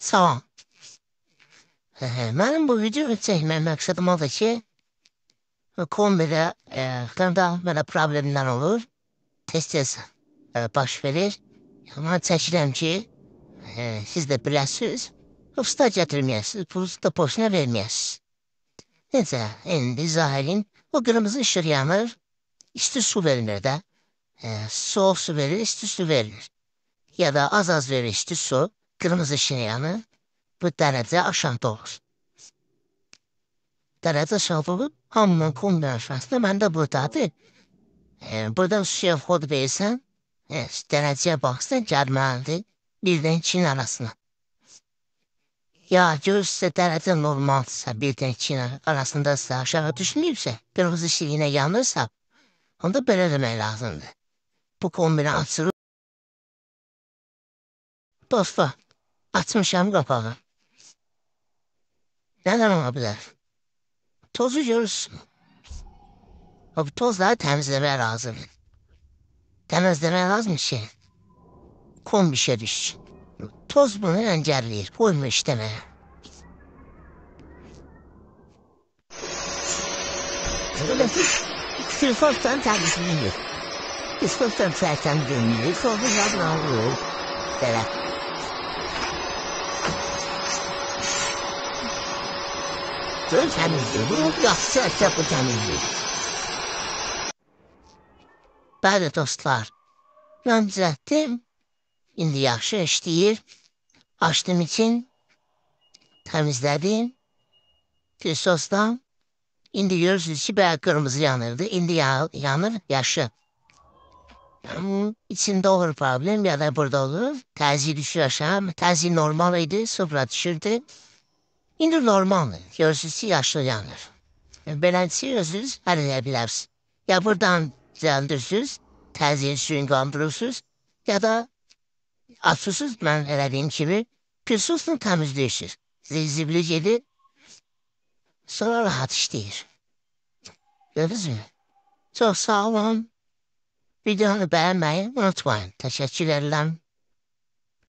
Sağ ol. Mənim bu video çəkmək məqsədim odur ki, kombidə qanda e, belə problemlər olur, tez-tez e, baş verir. Mən çəkirəm ki, e, siz də biləsiniz, usta gətirməyəsiniz, pulusu da boşuna verməyəsiniz. Necə, indi zahirin o qırmızı işıq yanır, isti su verilir də. E, soğuk su verilir, isti su verilir. Ya da az az verir isti su kırmızı şinyanı bu dərəcə aşağıda olur. Dərəcə aşağıda olub, hamının kum dərəcəsində mən də buradadır. E, burada suya xod versən, e, dərəcəyə baxsan gəlməlidir, birdən ikinin arasına. Ya görürsə dərəcə normaldırsa, birdən ikinin arasındasa, aşağı düşünülürsə, qırmızı şirinə yanırsa, onda belə demək lazımdır. Bu kombinasiyonu Dostlar, Atmışam kapağı. Neden bilər? Tozu görürsün. bu tozları təmizləmək lazım. Təmizləmək lazım ki kum bir şey düşsün. Toz bunu engelliyor. Koyma işlemeye. Sırfaftan temizleniyor. Sırfaftan tertem dönüyor. Sonra yardım alıyor. Derek. Götür təmizdir. Bu yaxşı əksək bu təmizdir. Bəli dostlar, Rəmzəttin indi yaxşı işləyir. Açdım için təmizlədim. Krisosdan indi görürsünüz ki, bəyə qırmızı yanırdı. İndi ya yanır yaşıl. Hmm, içinde olur problem ya da burada olur. Terzi düşüyor aşağı. Terzi normal idi. Sıfıra düşürdü. این to normalne, teorisi yaşlıyandır. E, Beləncə özünüz həll edə bilərsiniz. Ya buradan düzəldirsiniz, təzyiq suyunu qandırırsınız, ya da açırsınız mən elədiyim kimi pirsusla təmizləyirsiniz. Zizibli gedir, sonra rahat işləyir. Gördünüzmü? Çox sağ olun. Videonu bəyənməyi unutmayın. Təşəkkür edirəm.